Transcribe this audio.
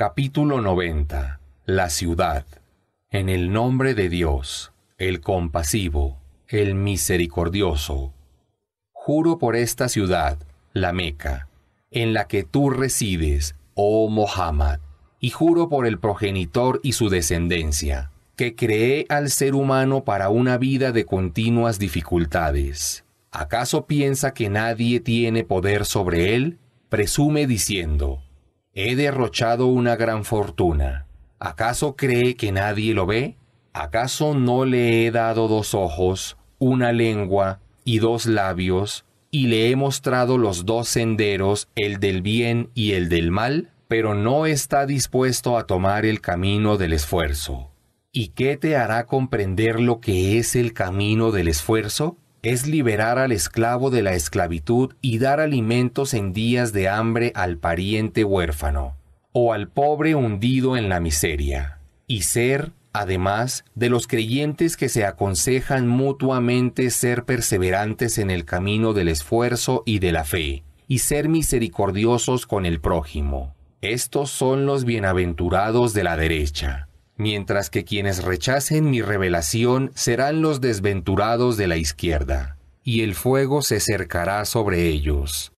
Capítulo 90. La ciudad. En el nombre de Dios, el compasivo, el misericordioso. Juro por esta ciudad, la Meca, en la que tú resides, oh Mohammed, y juro por el progenitor y su descendencia, que creé al ser humano para una vida de continuas dificultades. ¿Acaso piensa que nadie tiene poder sobre él? Presume diciendo, He derrochado una gran fortuna. ¿Acaso cree que nadie lo ve? ¿Acaso no le he dado dos ojos, una lengua y dos labios, y le he mostrado los dos senderos, el del bien y el del mal? Pero no está dispuesto a tomar el camino del esfuerzo. ¿Y qué te hará comprender lo que es el camino del esfuerzo? es liberar al esclavo de la esclavitud y dar alimentos en días de hambre al pariente huérfano, o al pobre hundido en la miseria, y ser, además, de los creyentes que se aconsejan mutuamente ser perseverantes en el camino del esfuerzo y de la fe, y ser misericordiosos con el prójimo. Estos son los bienaventurados de la derecha mientras que quienes rechacen mi revelación serán los desventurados de la izquierda, y el fuego se cercará sobre ellos.